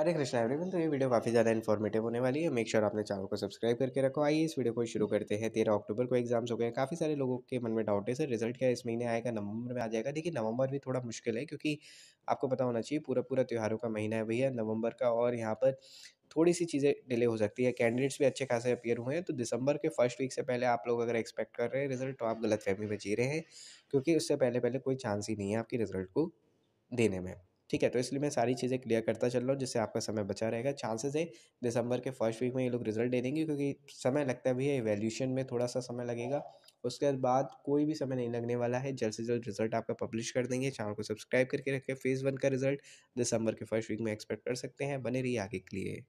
हरे Krishna everyone तो ये video काफ़ी ज़्यादा इन्फॉर्मेटिव होने वाली है मेक श्योर sure आपने चैनल को सब्सक्राइब करके रखो आइए इस वीडियो को शुरू करते हैं तेरह अक्टूबर को एग्जाम्स हो गए काफ़ी सारे लोगों के मन में डाउट है सर रिजल्ट क्या इस महीने आएगा नवंबर में आ जाएगा देखिए नवंबर भी थोड़ा मुश्किल है क्योंकि आपको पता होना चाहिए पूरा पूरा त्यौहारों का महीना है भैया नवंबर का और यहाँ पर थोड़ी सी चीज़ें डिले हो सकती है कैंडिडेट्स भी अच्छे खासे अपेयर हुए हैं तो दिसंबर के फर्स्ट वीक से पहले आप लोग अगर एक्सपेक्ट कर रहे हैं रिजल्ट तो आप गलत फहमी में जी रहे हैं क्योंकि उससे पहले पहले कोई चांस ही नहीं है आपके रिजल्ट को देने में ठीक है तो इसलिए मैं सारी चीज़ें क्लियर करता चल रहा हूँ जिससे आपका समय बचा रहेगा चांसेस है दिसंबर के फर्स्ट वीक में ये लोग रिजल्ट दे देंगे क्योंकि समय लगता भी है इवेल्यूशन में थोड़ा सा समय लगेगा उसके बाद कोई भी समय नहीं लगने वाला है जल्द से जल्द रिजल्ट आपका पब्लिश कर देंगे चैनल को सब्सक्राइब करके रखें फेज़ वन का रिजल्ट दिसंबर के फर्स्ट वीक में एक्सपेक्ट कर सकते हैं बने रही आगे के लिए